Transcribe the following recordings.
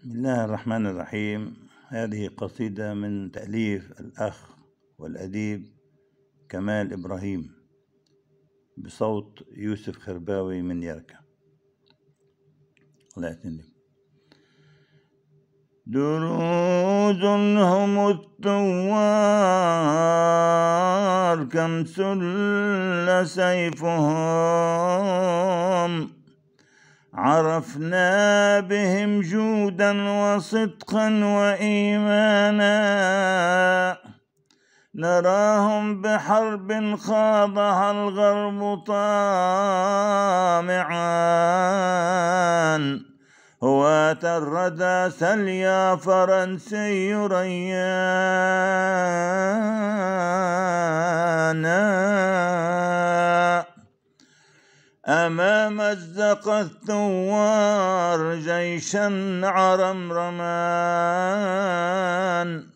بسم الله الرحمن الرحيم هذه قصيدة من تأليف الأخ والأديب كمال إبراهيم بصوت يوسف خرباوي من يركا الله يتنلم دروز هم الثوار كم سل سيفهم عرفنا بهم جودا وصدقا وايمانا نراهم بحرب خاضها الغرب طامعا هواة الردى سليا فرنسي ريانا أمام الزق الثوار جيشا عرمرمان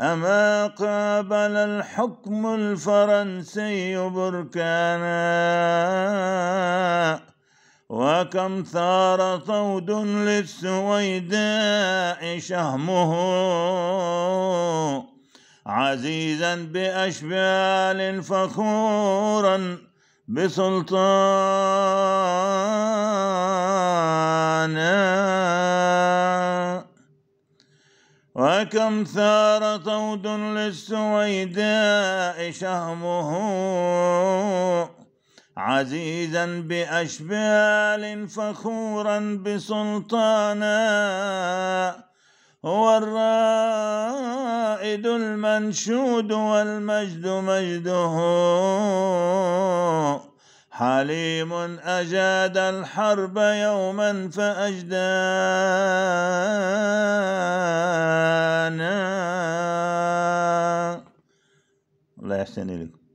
أما قابل الحكم الفرنسي بركانا وكم ثار طود للسويداء شهمه عزيزا بأشبال فخورا بسلطان وكم ثار طود للسويداء شهمه عزيزا بأشبال فخورا بسلطانا هو الرائد المنشود والمجد مجده حليم أجاد الحرب يوما فأجدانا الله يحسن إليكم